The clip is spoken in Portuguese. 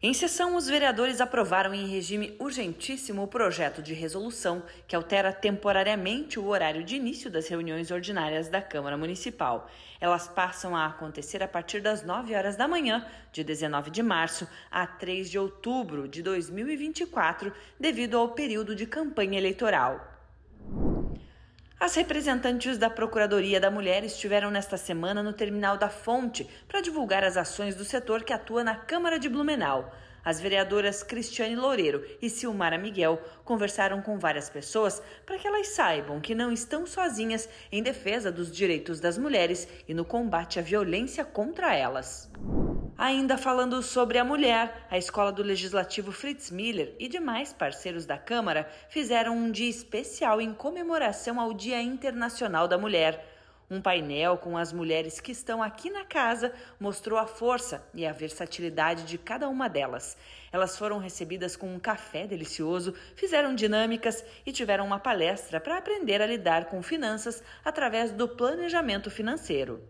Em sessão, os vereadores aprovaram em regime urgentíssimo o projeto de resolução que altera temporariamente o horário de início das reuniões ordinárias da Câmara Municipal. Elas passam a acontecer a partir das 9 horas da manhã, de 19 de março a 3 de outubro de 2024, devido ao período de campanha eleitoral. As representantes da Procuradoria da Mulher estiveram nesta semana no terminal da Fonte para divulgar as ações do setor que atua na Câmara de Blumenau. As vereadoras Cristiane Loureiro e Silmara Miguel conversaram com várias pessoas para que elas saibam que não estão sozinhas em defesa dos direitos das mulheres e no combate à violência contra elas. Ainda falando sobre a mulher, a escola do legislativo Fritz Miller e demais parceiros da Câmara fizeram um dia especial em comemoração ao Dia Internacional da Mulher. Um painel com as mulheres que estão aqui na casa mostrou a força e a versatilidade de cada uma delas. Elas foram recebidas com um café delicioso, fizeram dinâmicas e tiveram uma palestra para aprender a lidar com finanças através do planejamento financeiro.